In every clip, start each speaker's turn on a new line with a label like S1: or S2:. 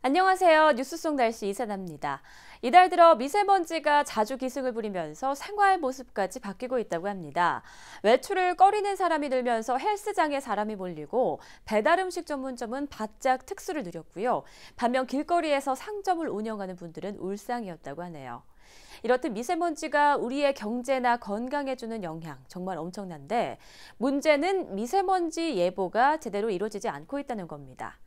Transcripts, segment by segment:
S1: 안녕하세요. 뉴스송 날씨 이사납니다 이달 들어 미세먼지가 자주 기승을 부리면서 생활 모습까지 바뀌고 있다고 합니다. 외출을 꺼리는 사람이 늘면서 헬스장에 사람이 몰리고 배달 음식 전문점은 바짝 특수를 누렸고요. 반면 길거리에서 상점을 운영하는 분들은 울상이었다고 하네요. 이렇듯 미세먼지가 우리의 경제나 건강에 주는 영향 정말 엄청난데 문제는 미세먼지 예보가 제대로 이루어지지 않고 있다는 겁니다.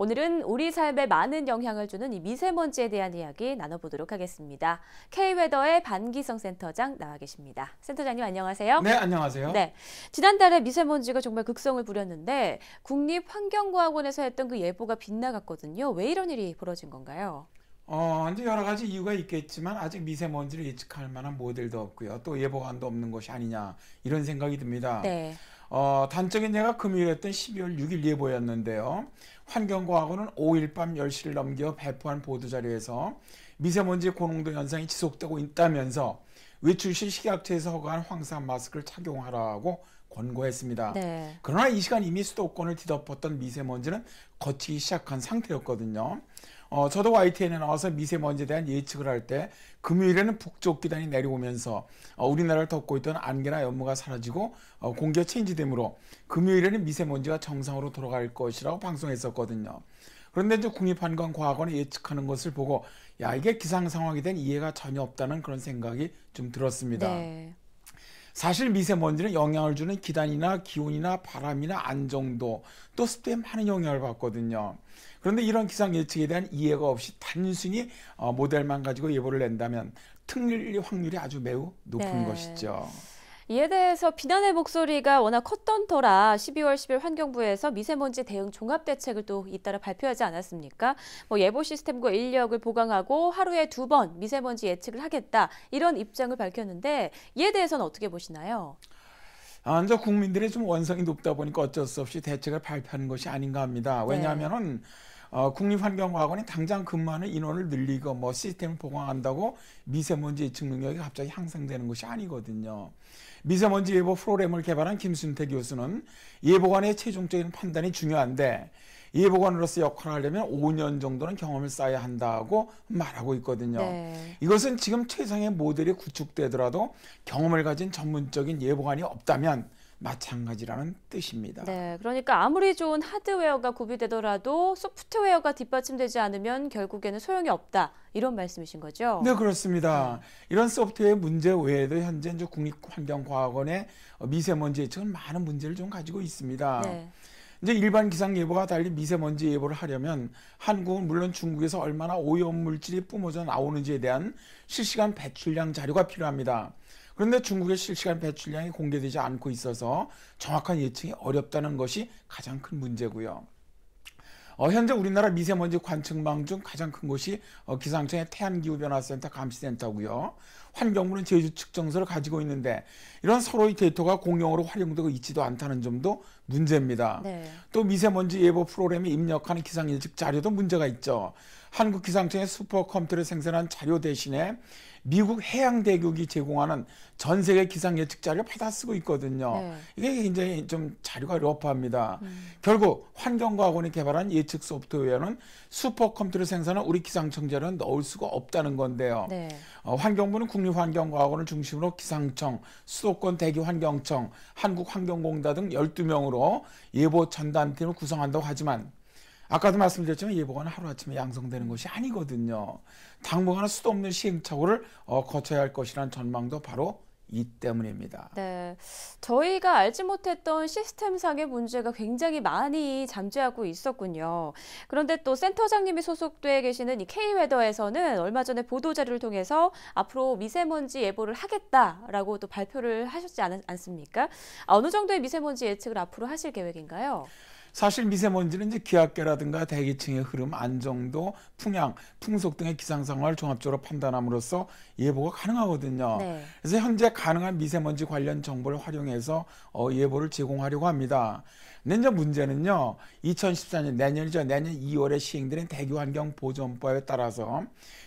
S1: 오늘은 우리 삶에 많은 영향을 주는 이 미세먼지에 대한 이야기 나눠보도록 하겠습니다. K웨더의 반기성 센터장 나와 계십니다. 센터장님 안녕하세요. 네, 안녕하세요. 네, 지난달에 미세먼지가 정말 극성을 부렸는데 국립환경과학원에서 했던 그 예보가 빗나갔거든요. 왜 이런 일이 벌어진 건가요?
S2: 어, 이제 여러 가지 이유가 있겠지만 아직 미세먼지를 예측할 만한 모델도 없고요. 또 예보관도 없는 것이 아니냐 이런 생각이 듭니다. 네. 어, 단적인 예가 금요일 했던 12월 6일 예보였는데요. 환경과학원은 5일 밤 10시를 넘겨 배포한 보도자료에서 미세먼지 고농도 현상이 지속되고 있다면서 외출 시 식약처에서 허가한 황사 마스크를 착용하라고 권고했습니다. 네. 그러나 이 시간 이미 수도권을 뒤덮었던 미세먼지는 걷히기 시작한 상태였거든요. 어, 저도 YTN에 나와서 미세먼지에 대한 예측을 할 때 금요일에는 북쪽 기단이 내려오면서 어, 우리나라를 덮고 있던 안개나 연무가 사라지고 어, 공기가 체인지됨으로 금요일에는 미세먼지가 정상으로 돌아갈 것이라고 방송했었거든요. 그런데 이제 국립한강과학원이 예측하는 것을 보고 야 이게 기상 상황이 된 이해가 전혀 없다는 그런 생각이 좀 들었습니다. 네. 사실 미세먼지는 영향을 주는 기단이나 기온이나 바람이나 안정도 또 습도에 많은 영향을 받거든요. 그런데 이런 기상 예측에 대한 이해가 없이 단순히 어, 모델만 가지고 예보를 낸다면 특릴 확률이 아주 매우 높은 네. 것이죠.
S1: 이에 대해서 비난의 목소리가 워낙 컸던 터라 12월 10일 환경부에서 미세먼지 대응 종합 대책을 또 잇따라 발표하지 않았습니까? 뭐 예보 시스템과 인력을 보강하고 하루에 두 번 미세먼지 예측을 하겠다 이런 입장을 밝혔는데 이에 대해서는 어떻게 보시나요?
S2: 아, 먼저 국민들의 좀 원성이 높다 보니까 어쩔 수 없이 대책을 발표하는 것이 아닌가 합니다. 네. 왜냐하면은 네. 어, 국립환경과학원이 당장 근무하는 인원을 늘리고 뭐 시스템을 보강한다고 미세먼지 예측 능력이 갑자기 향상되는 것이 아니거든요. 미세먼지 예보 프로그램을 개발한 김순태 교수는 예보관의 최종적인 판단이 중요한데 예보관으로서 역할을 하려면 5년 정도는 경험을 쌓아야 한다고 말하고 있거든요. 네. 이것은 지금 최상의 모델이 구축되더라도 경험을 가진 전문적인 예보관이 없다면 마찬가지라는 뜻입니다.
S1: 네, 그러니까 아무리 좋은 하드웨어가 구비되더라도 소프트웨어가 뒷받침되지 않으면 결국에는 소용이 없다 이런 말씀이신 거죠? 네,
S2: 그렇습니다. 네. 이런 소프트웨어 문제 외에도 현재 이제 국립환경과학원의 어, 미세먼지 예측은 많은 문제를 좀 가지고 있습니다. 네. 이제 일반 기상 예보와 달리 미세먼지 예보를 하려면 한국은 물론 중국에서 얼마나 오염 물질이 뿜어져 나오는지에 대한 실시간 배출량 자료가 필요합니다. 그런데 중국의 실시간 배출량이 공개되지 않고 있어서 정확한 예측이 어렵다는 것이 가장 큰 문제고요. 어, 현재 우리나라 미세먼지 관측망 중 가장 큰 곳이 어, 기상청의 태안기후변화센터 감시센터고요. 환경부는 제주 측정서를 가지고 있는데 이런 서로의 데이터가 공용으로 활용되고 있지도 않다는 점도 문제입니다. 네. 또 미세먼지 예보 프로그램에 입력하는 기상 예측 자료도 문제가 있죠. 한국 기상청의 슈퍼컴퓨터를 생산한 자료 대신에 미국 해양대국이 제공하는 전 세계 기상 예측 자료를 받아 쓰고 있거든요. 네. 이게 굉장히 좀 자료가 러프합니다. 음. 결국 환경과학원이 개발한 예측 소프트웨어는 슈퍼컴퓨터를 생산한 우리 기상청 자료는 넣을 수가 없다는 건데요. 네. 어, 환경부는 국립환경과학원을 중심으로 기상청, 수도권 대기환경청, 한국환경공단 등 12명으로 방으로 예보 전단팀을 구성한다고 하지만 아까도 말씀드렸지만 예보가 하루아침에 양성되는 것이 아니거든요. 당분간은 수도 없는 시행착오를 어, 거쳐야 할 것이라는 전망도 바로 이 때문입니다.
S1: 네. 저희가 알지 못했던 시스템상의 문제가 굉장히 많이 잠재하고 있었군요. 그런데 또 센터장님이 소속돼 계시는 이 K웨더에서는 얼마 전에 보도자료를 통해서 앞으로 미세먼지 예보를 하겠다라고 또 발표를 하셨지 않, 않습니까? 아, 어느 정도의 미세먼지 예측을 앞으로 하실 계획인가요?
S2: 사실 미세먼지는 이제 기압계라든가 대기층의 흐름, 안정도, 풍향, 풍속 등의 기상 상황을 종합적으로 판단함으로써 예보가 가능하거든요. 네. 그래서 현재 가능한 미세먼지 관련 정보를 활용해서 어, 예보를 제공하려고 합니다. 근데 이제 문제는요. 2014년 내년이죠. 내년 2월에 시행되는 대기 환경 보전법에 따라서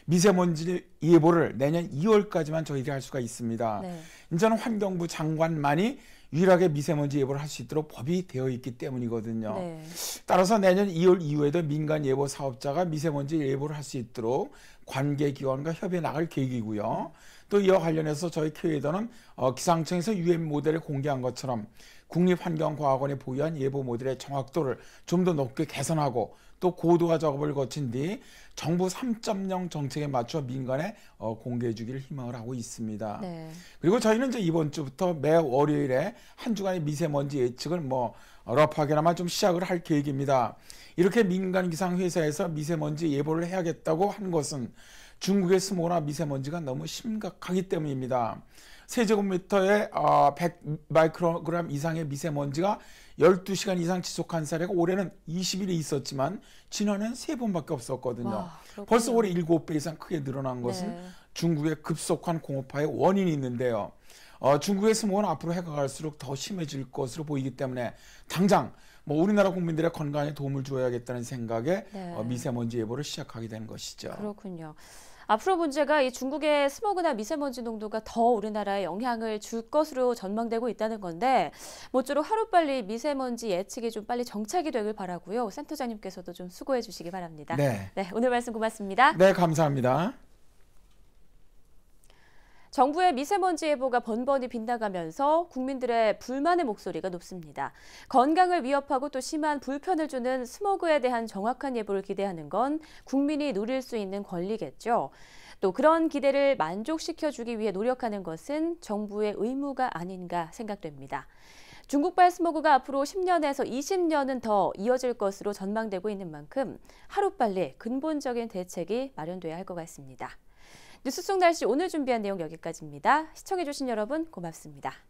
S2: 미세먼지 예보를 내년 2월까지만 저희들이 할 수가 있습니다. 네. 이제는 환경부 장관만이 유일하게 미세먼지 예보를 할 수 있도록 법이 되어 있기 때문이거든요. 네. 따라서 내년 2월 이후에도 민간 예보 사업자가 미세먼지 예보를 할 수 있도록 관계 기관과 협의해 나갈 계획이고요. 또 이와 관련해서 저희 KB에서는 어, 기상청에서 유엔 모델을 공개한 것처럼 국립환경과학원이 보유한 예보 모델의 정확도를 좀 더 높게 개선하고 또 고도화 작업을 거친 뒤 정부 3.0 정책에 맞춰 민간에 어, 공개해 주기를 희망을 하고 있습니다. 네. 그리고 저희는 이제 이번 주부터 매 월요일에 한 주간의 미세먼지 예측을 뭐 어, 러프하게나마 좀 시작을 할 계획입니다. 이렇게 민간 기상 회사에서 미세먼지 예보를 해야겠다고 한 것은 중국의 스모나 미세먼지가 너무 심각하기 때문입니다. 세제곱미터에 어, 100 마이크로그램 이상의 미세먼지가 12시간 이상 지속한 사례가 올해는 2 0일이 있었지만 지난해는 3번밖에 없었거든요. 와, 벌써 올해 7배 이상 크게 늘어난 네. 것은 네. 중국의 급속한 공업화의 원인이 있는데요. 어, 중국의 스모는 앞으로 해가 갈수록 더 심해질 것으로 보이기 때문에 당장 뭐 우리나라 국민들의 건강에 도움을 주어야겠다는 생각에 네. 어, 미세먼지 예보를 시작하게 되는 것이죠.
S1: 그렇군요. 앞으로 문제가 이 중국의 스모그나 미세먼지 농도가 더 우리나라에 영향을 줄 것으로 전망되고 있다는 건데 모쪼록 하루빨리 미세먼지 예측이 좀 빨리 정착이 되길 바라고요. 센터장님께서도 좀 수고해 주시기 바랍니다. 네. 네 오늘 말씀 고맙습니다. 네,
S2: 감사합니다.
S1: 정부의 미세먼지 예보가 번번이 빗나가면서 국민들의 불만의 목소리가 높습니다. 건강을 위협하고 또 심한 불편을 주는 스모그에 대한 정확한 예보를 기대하는 건 국민이 누릴 수 있는 권리겠죠. 또 그런 기대를 만족시켜주기 위해 노력하는 것은 정부의 의무가 아닌가 생각됩니다. 중국발 스모그가 앞으로 10년에서 20년은 더 이어질 것으로 전망되고 있는 만큼 하루빨리 근본적인 대책이 마련돼야 할 것 같습니다. 뉴스 속 날씨 오늘 준비한 내용 여기까지입니다. 시청해주신 여러분 고맙습니다.